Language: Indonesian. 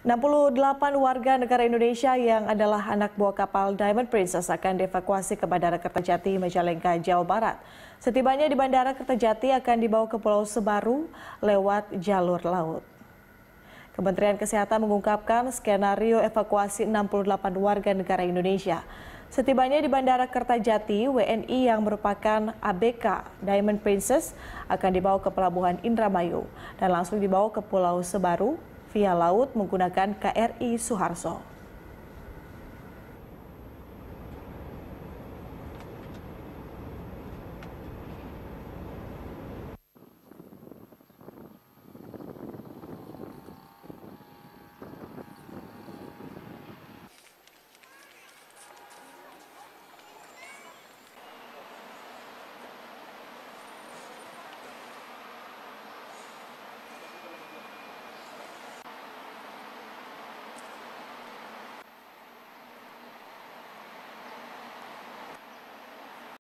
68 warga negara Indonesia yang adalah anak buah kapal Diamond Princess akan dievakuasi ke Bandara Kertajati, Majalengka, Jawa Barat. Setibanya di Bandara Kertajati akan dibawa ke Pulau Sebaru lewat jalur laut. Kementerian Kesehatan mengungkapkan skenario evakuasi 68 warga negara Indonesia. Setibanya di Bandara Kertajati, WNI yang merupakan ABK Diamond Princess akan dibawa ke Pelabuhan Indramayu dan langsung dibawa ke Pulau Sebaru via laut menggunakan KRI Suharto.